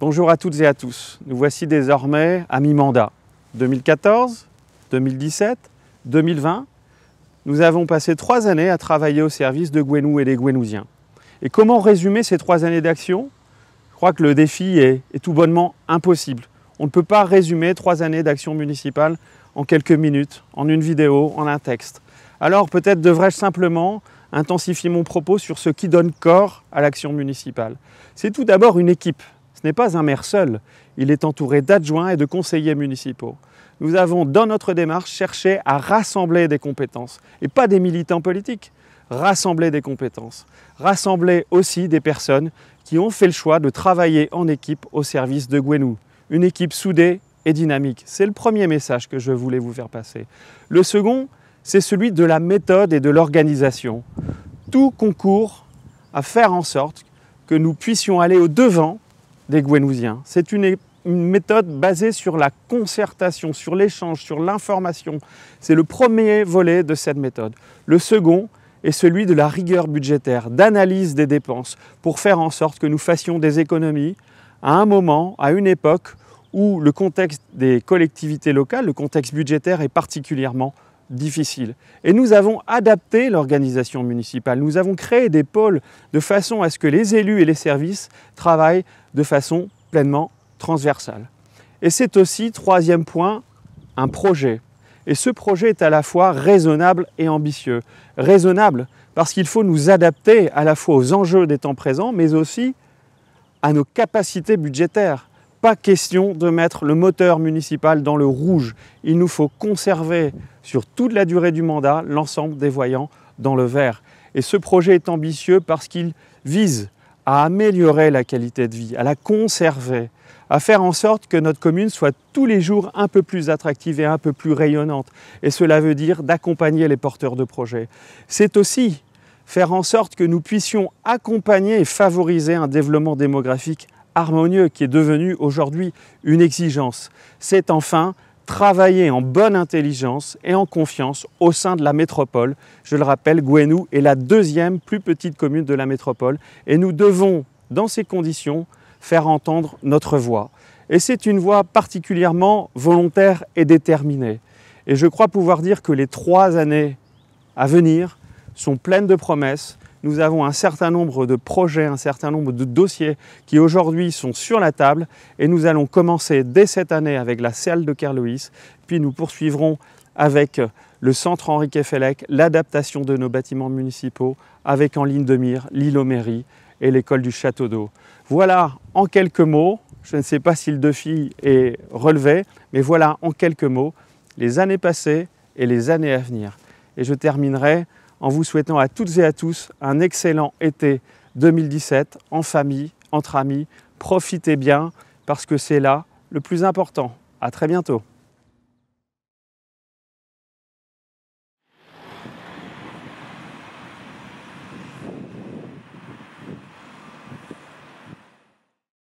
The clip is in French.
Bonjour à toutes et à tous. Nous voici désormais à mi-mandat. 2014, 2017, 2020, nous avons passé trois années à travailler au service de Gwenou et des Gwenousiens. Et comment résumer ces trois années d'action Je crois que le défi est, tout bonnement impossible. On ne peut pas résumer trois années d'action municipale en quelques minutes, en une vidéo, en un texte. Alors peut-être devrais-je simplement intensifier mon propos sur ce qui donne corps à l'action municipale. C'est tout d'abord une équipe, n'est pas un maire seul, il est entouré d'adjoints et de conseillers municipaux. Nous avons, dans notre démarche, cherché à rassembler des compétences, et pas des militants politiques, rassembler des compétences, rassembler aussi des personnes qui ont fait le choix de travailler en équipe au service de Gwenou. Une équipe soudée et dynamique. C'est le premier message que je voulais vous faire passer. Le second, c'est celui de la méthode et de l'organisation. Tout concourt à faire en sorte que nous puissions aller au devant des C'est une méthode basée sur la concertation, sur l'échange, sur l'information. C'est le premier volet de cette méthode. Le second est celui de la rigueur budgétaire, d'analyse des dépenses, pour faire en sorte que nous fassions des économies à un moment, à une époque où le contexte des collectivités locales, le contexte budgétaire est particulièrement difficile. Et nous avons adapté l'organisation municipale, nous avons créé des pôles de façon à ce que les élus et les services travaillent de façon pleinement transversale. Et c'est aussi, troisième point, un projet. Et ce projet est à la fois raisonnable et ambitieux. Raisonnable parce qu'il faut nous adapter à la fois aux enjeux des temps présents, mais aussi à nos capacités budgétaires pas question de mettre le moteur municipal dans le rouge. Il nous faut conserver sur toute la durée du mandat l'ensemble des voyants dans le vert. Et ce projet est ambitieux parce qu'il vise à améliorer la qualité de vie, à la conserver, à faire en sorte que notre commune soit tous les jours un peu plus attractive et un peu plus rayonnante. Et cela veut dire d'accompagner les porteurs de projets. C'est aussi faire en sorte que nous puissions accompagner et favoriser un développement démographique harmonieux qui est devenu aujourd'hui une exigence. C'est enfin travailler en bonne intelligence et en confiance au sein de la métropole. Je le rappelle, Gwenou est la deuxième plus petite commune de la métropole et nous devons, dans ces conditions, faire entendre notre voix. Et c'est une voix particulièrement volontaire et déterminée. Et je crois pouvoir dire que les trois années à venir sont pleines de promesses, nous avons un certain nombre de projets, un certain nombre de dossiers qui aujourd'hui sont sur la table et nous allons commencer dès cette année avec la salle de Kerloïs, puis nous poursuivrons avec le centre Henri Kefelec, l'adaptation de nos bâtiments municipaux, avec en ligne de mire l'île aux et l'école du Château d'eau. Voilà en quelques mots, je ne sais pas si le défi est relevé, mais voilà en quelques mots les années passées et les années à venir. Et je terminerai en vous souhaitant à toutes et à tous un excellent été 2017 en famille, entre amis. Profitez bien parce que c'est là le plus important. À très bientôt.